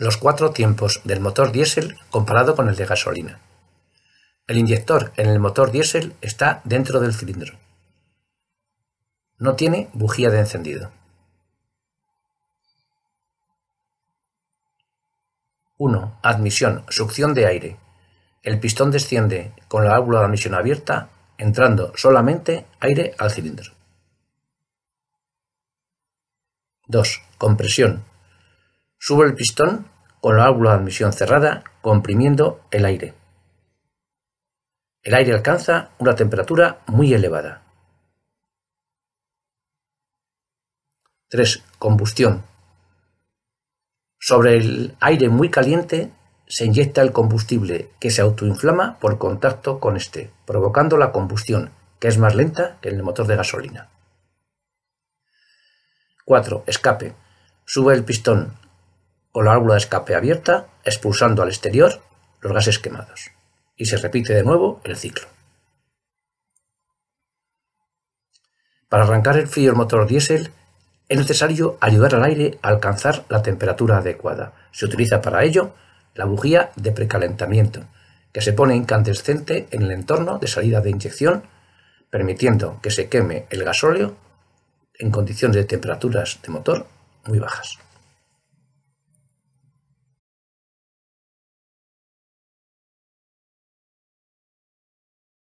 los cuatro tiempos del motor diésel comparado con el de gasolina. El inyector en el motor diésel está dentro del cilindro. No tiene bujía de encendido. 1. Admisión, succión de aire. El pistón desciende con la válvula de admisión abierta, entrando solamente aire al cilindro. 2. Compresión, Sube el pistón con la válvula de admisión cerrada, comprimiendo el aire. El aire alcanza una temperatura muy elevada. 3. Combustión. Sobre el aire muy caliente se inyecta el combustible que se autoinflama por contacto con este, provocando la combustión, que es más lenta que en el motor de gasolina. 4. Escape. Sube el pistón o la válvula de escape abierta, expulsando al exterior los gases quemados. Y se repite de nuevo el ciclo. Para arrancar el frío del motor diésel es necesario ayudar al aire a alcanzar la temperatura adecuada. Se utiliza para ello la bujía de precalentamiento, que se pone incandescente en el entorno de salida de inyección, permitiendo que se queme el gasóleo en condiciones de temperaturas de motor muy bajas.